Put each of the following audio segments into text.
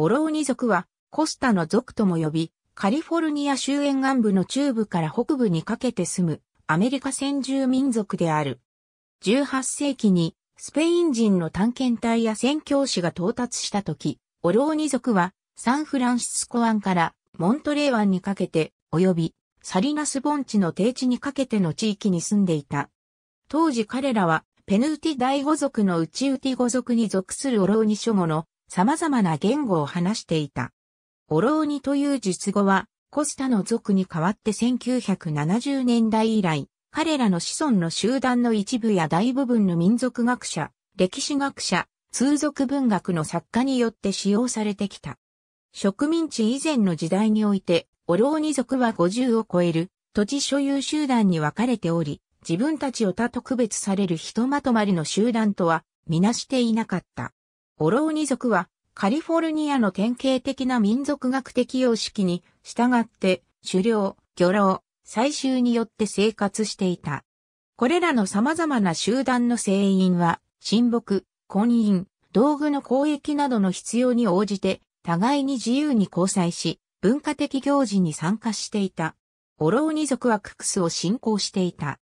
オローニ族はコスタの族とも呼び、カリフォルニア州沿岸部の中部から北部にかけて住むアメリカ先住民族である。18世紀にスペイン人の探検隊や宣教師が到達した時、オローニ族はサンフランシスコ湾からモントレー湾にかけて及びサリナス盆地の低地にかけての地域に住んでいた。当時彼らはペヌーティ第五族の内ウティ五族に属するオローニ諸語の様々な言語を話していた。オローニという術語は、コスタの族に代わって1970年代以来、彼らの子孫の集団の一部や大部分の民族学者、歴史学者、通俗文学の作家によって使用されてきた。植民地以前の時代において、オローニ族は50を超える土地所有集団に分かれており、自分たちを他と区別されるひとまとまりの集団とは、みなしていなかった。オローニ族はカリフォルニアの典型的な民族学的様式に従って狩猟、漁労、採集によって生活していた。これらの様々な集団の成員は、親睦、婚姻、道具の交易などの必要に応じて、互いに自由に交際し、文化的行事に参加していた。オローニ族はククスを信仰していた。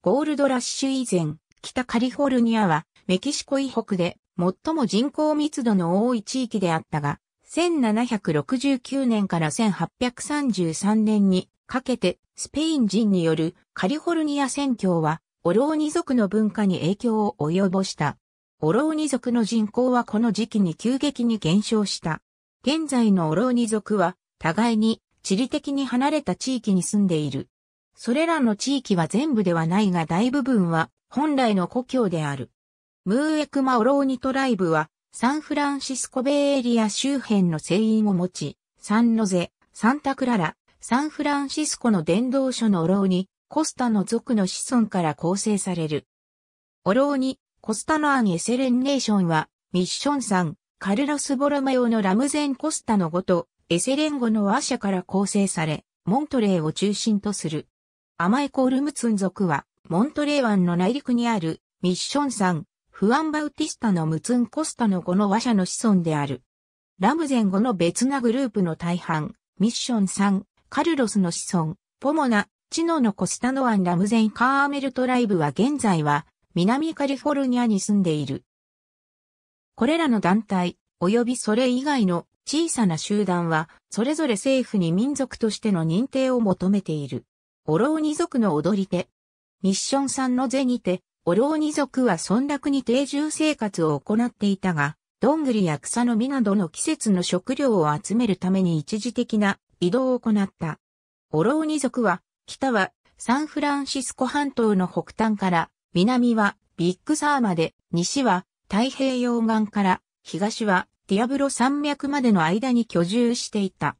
ゴールドラッシュ以前、北カリフォルニアはメキシコ以北で最も人口密度の多い地域であったが、1769年から1833年にかけてスペイン人によるカリフォルニア宣教はオローニ族の文化に影響を及ぼした。オローニ族の人口はこの時期に急激に減少した。現在のオローニ族は互いに地理的に離れた地域に住んでいる。それらの地域は全部ではないが大部分は本来の故郷である。ムーエクマ・オローニトライブは、サンフランシスコベイエリア周辺の船員を持ち、サンノゼ、サンタクララ、サンフランシスコの伝道所のオローニ、コスタの族の子孫から構成される。オローニ、コスタのアンエセレンネーションは、ミッションさん、カルロス・ボロメオのラムゼン・コスタの語と、エセレン語の話者から構成され、モントレーを中心とする。アマイコールムツン族は、モントレー湾の内陸にある、ミッションさん、フアン・バウティスタのムツン・コスタの後の和者の子孫である。ラムゼン後の別なグループの大半、ミッション3、カルロスの子孫、ポモナ、チノのコスタノアン・ラムゼン・カーメルトライブは現在は、南カリフォルニアに住んでいる。これらの団体、及びそれ以外の小さな集団は、それぞれ政府に民族としての認定を求めている。オローニ族の踊り手。ミッション3の是にて、オローニ族は村落に定住生活を行っていたが、どんぐりや草の実などの季節の食料を集めるために一時的な移動を行った。オローニ族は、北はサンフランシスコ半島の北端から、南はビッグサーまで、西は太平洋岸から、東はディアブロ山脈までの間に居住していた。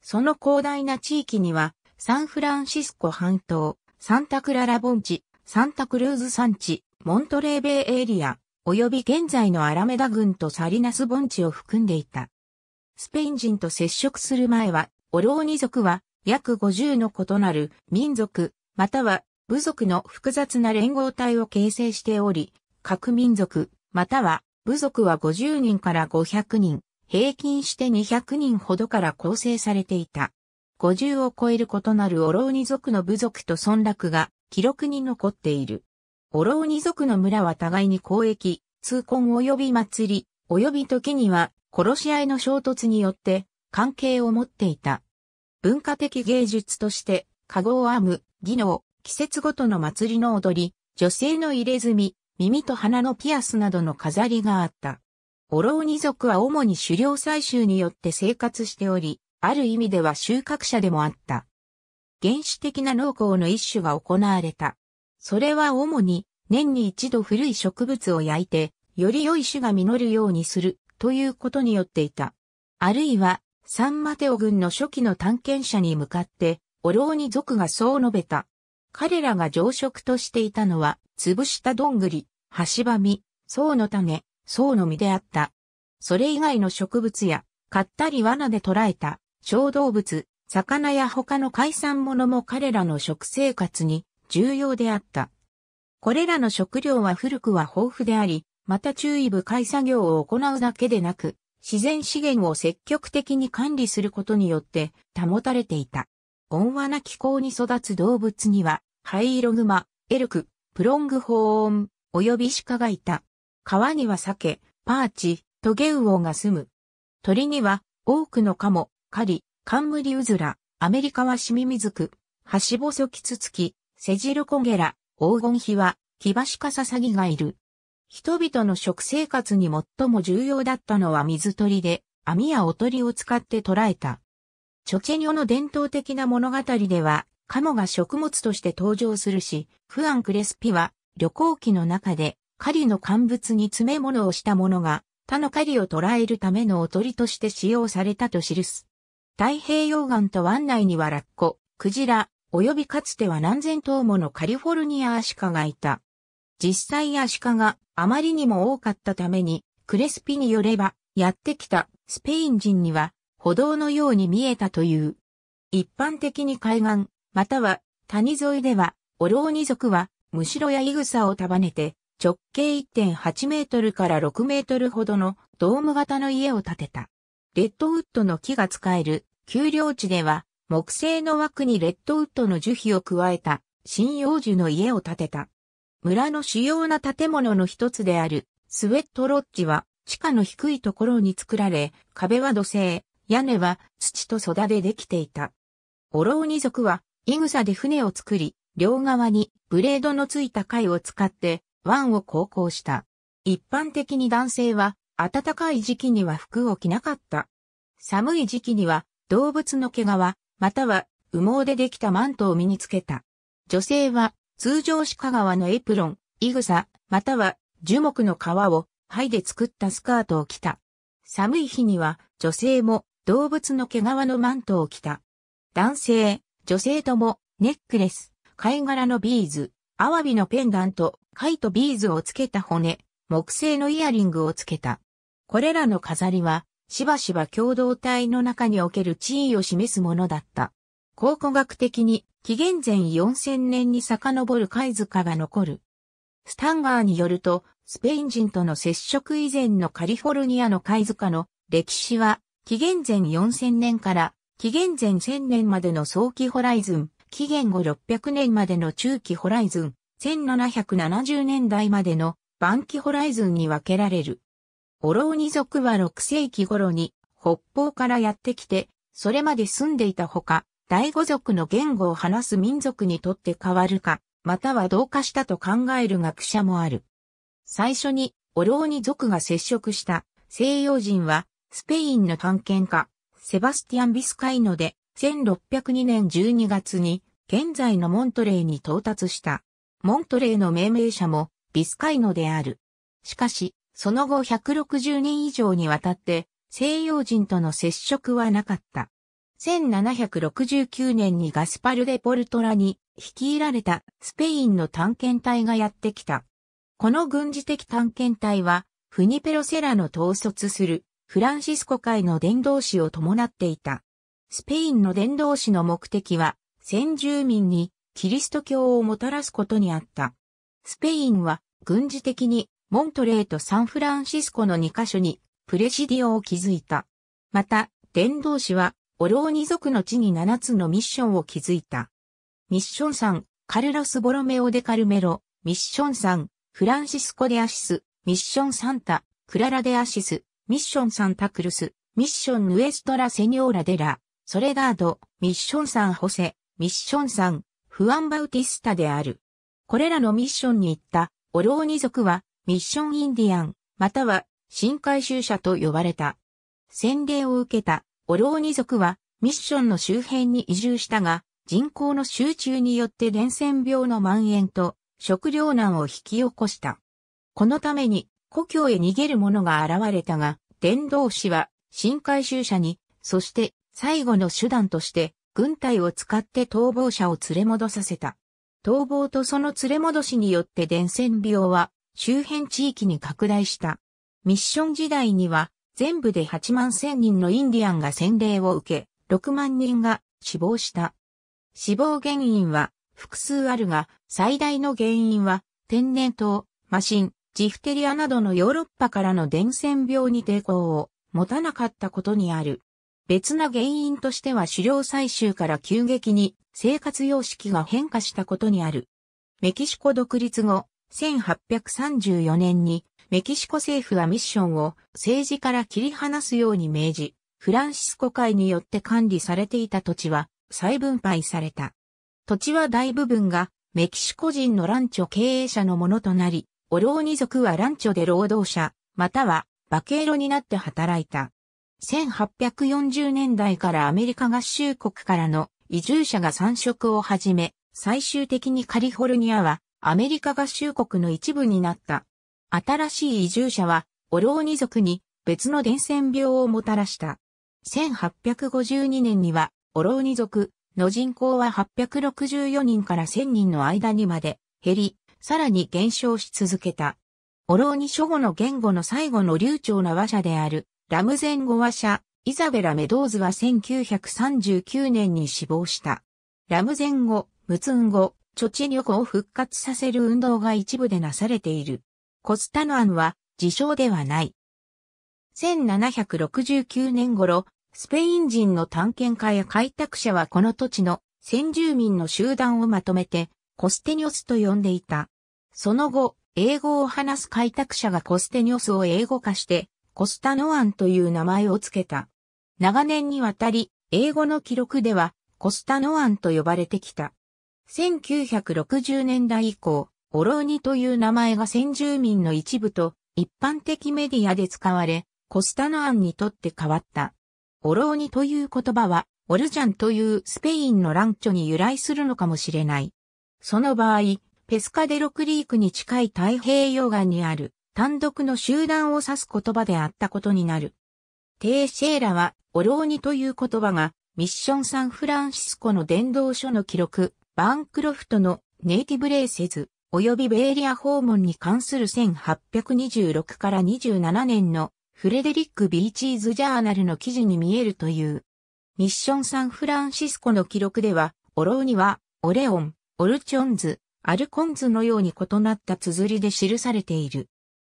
その広大な地域には、サンフランシスコ半島、サンタクララ盆地、サンタクルーズ山地、モントレーベイエリア、及び現在のアラメダ郡とサリナス盆地を含んでいた。スペイン人と接触する前は、オローニ族は約50の異なる民族、または部族の複雑な連合体を形成しており、各民族、または部族は50人から500人、平均して200人ほどから構成されていた。50を超える異なるオローニ族の部族と村落が記録に残っている。オローニ族の村は互いに交易、通婚及び祭り、及び時には殺し合いの衝突によって関係を持っていた。文化的芸術として、カゴを編む、技能、季節ごとの祭りの踊り、女性の入れ墨、耳と鼻のピアスなどの飾りがあった。オローニ族は主に狩猟採集によって生活しており、ある意味では収穫者でもあった。原始的な農耕の一種が行われた。それは主に年に一度古い植物を焼いて、より良い種が実るようにするということによっていた。あるいは、サンマテオ軍の初期の探検者に向かって、おろうに族がそう述べた。彼らが常食としていたのは、潰したどんぐり、しばみ、層の種、層の実であった。それ以外の植物や、買ったり罠で捕らえた小動物、魚や他の海産物も彼らの食生活に重要であった。これらの食料は古くは豊富であり、また注意深い作業を行うだけでなく、自然資源を積極的に管理することによって保たれていた。温和な気候に育つ動物には、ハイイログマ、エルク、プロングホーン、及び鹿がいた。川にはケ、パーチ、トゲウオが住む。鳥には多くのカモ、狩り、冠うずら、アメリカはシミミズク、ハシボソキツツキ、セジルコゲラ、黄金比は、キバシカササギがいる。人々の食生活に最も重要だったのは水鳥で、網やお鳥を使って捕らえた。チョチェニョの伝統的な物語では、カモが食物として登場するし、フアン・クレスピは旅行記の中で狩りの乾物に詰め物をしたものが他の狩りを捕らえるためのおとりとして使用されたと記す。太平洋岸と湾内にはラッコ、クジラ、及びかつては何千頭ものカリフォルニアアシカがいた。実際アシカがあまりにも多かったために、クレスピによれば、やってきたスペイン人には歩道のように見えたという。一般的に海岸、または谷沿いでは、オローニ族は、むしろやイグサを束ねて、直径1.8メートルから6メートルほどのドーム型の家を建てた。レッドウッドの木が使える、丘陵地では、木製の枠にレッドウッドの樹皮を加えた、針葉樹の家を建てた。村の主要な建物の一つである、スウェットロッジは、地下の低いところに作られ、壁は土製、屋根は土と育でできていた。オローニ族は、イグサで船を作り、両側にブレードのついた貝を使って、湾を航行した。一般的に男性は暖かい時期には服を着なかった。寒い時期には動物の毛皮、または羽毛でできたマントを身につけた。女性は通常鹿革のエプロン、イグサ、または樹木の皮を灰で作ったスカートを着た。寒い日には女性も動物の毛皮のマントを着た。男性、女性ともネックレス、貝殻のビーズ、アワビのペンダント、貝とビーズをつけた骨、木製のイヤリングをつけた。これらの飾りは、しばしば共同体の中における地位を示すものだった。考古学的に、紀元前4000年に遡る貝塚が残る。スタンガーによると、スペイン人との接触以前のカリフォルニアの貝塚の歴史は、紀元前4000年から紀元前1000年までの早期ホライズン、紀元後600年までの中期ホライズン、1770年代までの晩期ホライズンに分けられる。オローニ族は6世紀頃に北方からやってきて、それまで住んでいたほか、第五族の言語を話す民族にとって変わるか、または同化したと考える学者もある。最初にオローニ族が接触した西洋人は、スペインの探検家、セバスティアン・ビスカイノで、1602年12月に、現在のモントレーに到達した。モントレーの命名者も、ビスカイノである。しかし、その後160年以上にわたって西洋人との接触はなかった。1769年にガスパル・デ・ポルトラに率いられたスペインの探検隊がやってきた。この軍事的探検隊はフニペロセラの統率するフランシスコ会の伝道師を伴っていた。スペインの伝道師の目的は先住民にキリスト教をもたらすことにあった。スペインは軍事的にモントレーとサンフランシスコの2カ所にプレシディオを築いた。また、伝道師は、オローニ族の地に7つのミッションを築いた。ミッション3、カルロス・ボロメオ・デ・カルメロ、ミッション3、フランシスコ・デ・アシス、ミッションサンタ、クララ・デ・アシス、ミッションサンタクルス、ミッション・ヌエストラ・セニョーラ・デラ、ソレダード、ミッションサン・ホセ、ミッションサン、フアン・バウティスタである。これらのミッションに行った、オローニ族は、ミッションインディアン、または新回収者と呼ばれた。洗礼を受けたオローニ族はミッションの周辺に移住したが、人口の集中によって伝染病の蔓延と食糧難を引き起こした。このために故郷へ逃げる者が現れたが、伝道師は新回収者に、そして最後の手段として軍隊を使って逃亡者を連れ戻させた。逃亡とその連れ戻しによって伝染病は周辺地域に拡大した。ミッション時代には全部で8万1000人のインディアンが洗礼を受け、6万人が死亡した。死亡原因は複数あるが、最大の原因は天然痘、マシン、ジフテリアなどのヨーロッパからの伝染病に抵抗を持たなかったことにある。別な原因としては狩猟採集から急激に生活様式が変化したことにある。メキシコ独立後、1834年にメキシコ政府はミッションを政治から切り離すように命じ、フランシスコ会によって管理されていた土地は再分配された。土地は大部分がメキシコ人のランチョ経営者のものとなり、オローニ族はランチョで労働者、またはバケーロになって働いた。1840年代からアメリカ合衆国からの移住者が産職を始め、最終的にカリフォルニアはアメリカ合衆国の一部になった。新しい移住者は、オローニ族に別の伝染病をもたらした。1852年には、オローニ族の人口は864人から1000人の間にまで減り、さらに減少し続けた。オローニ諸語の言語の最後の流暢な話者である、ラムゼン語話者、イザベラ・メドーズは1939年に死亡した。ラムゼン語、ムツン語、貯地力を復活させる運動が一部でなされている。コスタノンは自称ではない。1769年頃、スペイン人の探検家や開拓者はこの土地の先住民の集団をまとめてコステニョスと呼んでいた。その後、英語を話す開拓者がコステニョスを英語化してコスタノアンという名前を付けた。長年にわたり、英語の記録ではコスタノアンと呼ばれてきた。1960年代以降、オローニという名前が先住民の一部と一般的メディアで使われ、コスタノアンにとって変わった。オローニという言葉は、オルジャンというスペインのランチョに由来するのかもしれない。その場合、ペスカデロクリークに近い太平洋岸にある単独の集団を指す言葉であったことになる。テイシェーラは、オローニという言葉がミッションサンフランシスコの伝道書の記録、バンクロフトのネイティブ・レイセズ、及びベエリア訪問に関する1826から27年のフレデリック・ビーチーズ・ジャーナルの記事に見えるという。ミッション・サンフランシスコの記録では、オローニは、オレオン、オルチョンズ、アルコンズのように異なった綴りで記されている。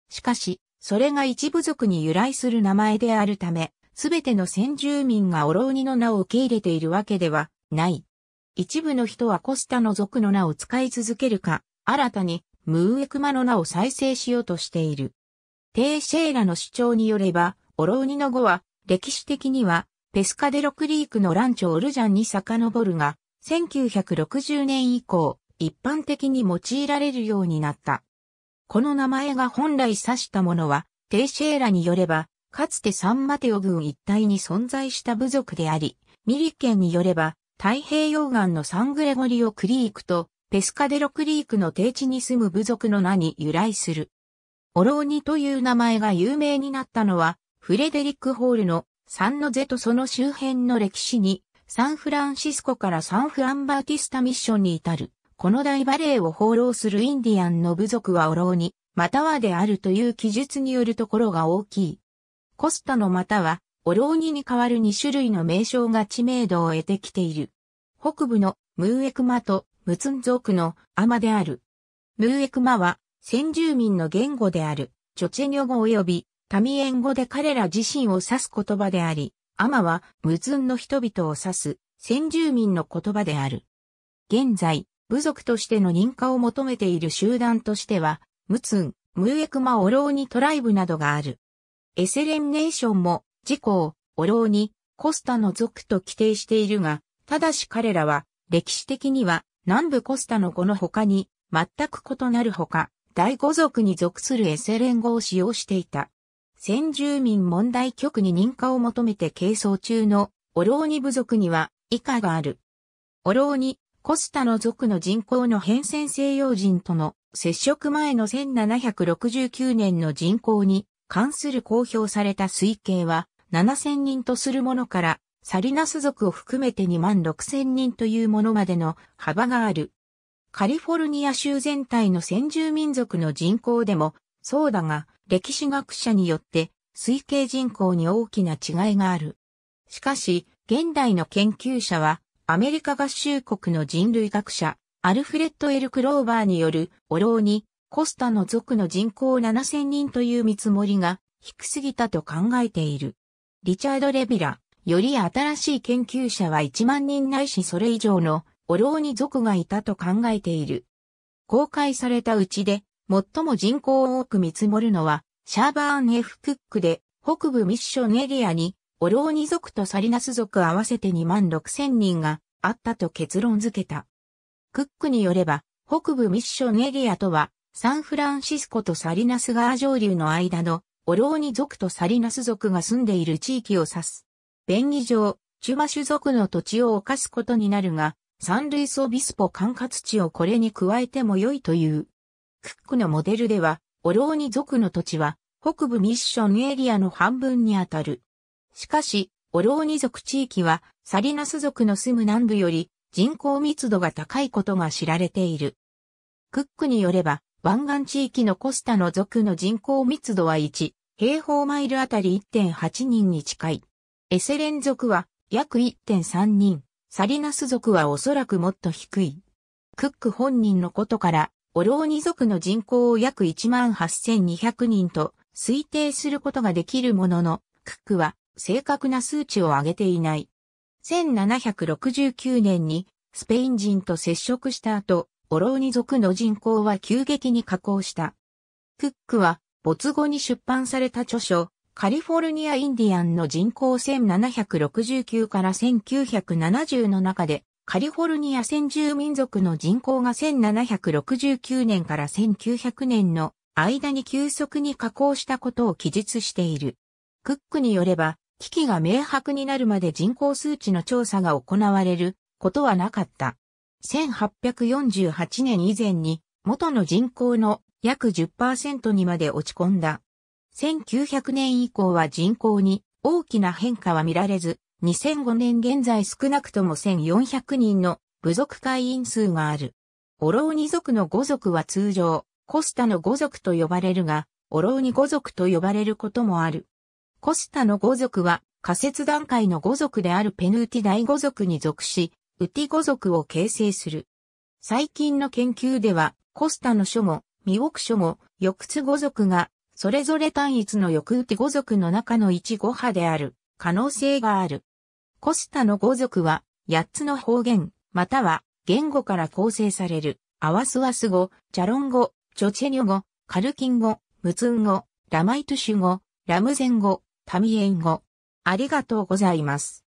しかし、それが一部族に由来する名前であるため、すべての先住民がオローニの名を受け入れているわけではない。一部の人はコスタの族の名を使い続けるか、新たにムーエクマの名を再生しようとしている。テイシェーラの主張によれば、オロウニの語は、歴史的には、ペスカデロクリークのランチョオルジャンに遡るが、1960年以降、一般的に用いられるようになった。この名前が本来指したものは、テイシェーラによれば、かつてサンマテオ軍一帯に存在した部族であり、ミリンによれば、太平洋岸のサングレゴリオクリークとペスカデロクリークの低地に住む部族の名に由来する。オローニという名前が有名になったのは、フレデリック・ホールのサンノゼとその周辺の歴史に、サンフランシスコからサンフランバーティスタミッションに至る、この大バレーを放浪するインディアンの部族はオローニ、またはであるという記述によるところが大きい。コスタのまたはオローニに代わる2種類の名称が知名度を得てきている。北部のムーエクマとムツン族のアマである。ムーエクマは先住民の言語である、チョチェニョ語及びタミエン語で彼ら自身を指す言葉であり、アマはムツンの人々を指す先住民の言葉である。現在、部族としての認可を求めている集団としては、ムツン、ムーエクマオローニトライブなどがある。エセレンネーションも事故、を、お老に、コスタの族と規定しているが、ただし彼らは、歴史的には、南部コスタの語の他に、全く異なるほか、第五族に属するエセ連合を使用していた。先住民問題局に認可を求めて係争中のオローニ部族には以下がある。オローニ、コスタの族の人口の変遷西洋人との接触前の1769年の人口に関する公表された推計は7000人とするものから、サリナス族を含めて2万6000人というものまでの幅がある。カリフォルニア州全体の先住民族の人口でも、そうだが、歴史学者によって推計人口に大きな違いがある。しかし、現代の研究者は、アメリカ合衆国の人類学者、アルフレッド・エル・クローバーによる、おろうに、コスタの族の人口7000人という見積もりが低すぎたと考えている。リチャード・レビラ、より新しい研究者は1万人ないしそれ以上のオローニ族がいたと考えている。公開されたうちで、最も人口を多く見積もるのは、シャーバーン・ F・ クックで、北部ミッションエリアに、オローニ族とサリナス族合わせて2万6千人があったと結論付けた。クックによれば、北部ミッションエリアとは、サンフランシスコとサリナス川上流の間のオローニ族とサリナス族が住んでいる地域を指す。便宜上、チュマシュ族の土地を犯すことになるが、サンルイスオビスポ管轄地をこれに加えても良いという。クックのモデルでは、オローニ族の土地は、北部ミッションエリアの半分にあたる。しかし、オローニ族地域は、サリナス族の住む南部より人口密度が高いことが知られている。クックによれば、湾岸地域のコスタの族の人口密度は1、平方マイルあたり1.8人に近い。エセレン族は約1.3人、サリナス族はおそらくもっと低い。クック本人のことから、オローニ族の人口を約18,200人と推定することができるものの、クックは正確な数値を上げていない。1769年にスペイン人と接触した後、オローニ族の人口は急激に下降した。クックは没後に出版された著書、カリフォルニア・インディアンの人口1769から1970の中で、カリフォルニア先住民族の人口が1769年から1900年の間に急速に下降したことを記述している。クックによれば、危機が明白になるまで人口数値の調査が行われることはなかった。1848年以前に元の人口の約10%にまで落ち込んだ。1900年以降は人口に大きな変化は見られず、2005年現在少なくとも1400人の部族会員数がある。オローニ族の語族は通常、コスタの語族と呼ばれるが、オローニ語族と呼ばれることもある。コスタの語族は仮説段階の語族であるペヌーティ大語族に属し、ウティ語族を形成する。最近の研究では、コスタの書も未奥書も、翌津語族が、それぞれ単一の抑打語族の中の一語派である、可能性がある。コスタの語族は、8つの方言、または、言語から構成される、アワスワス語、チャロン語、チョチェニョ語、カルキン語、ムツン語、ラマイトゥシュ語、ラムゼン語、タミエン語。ありがとうございます。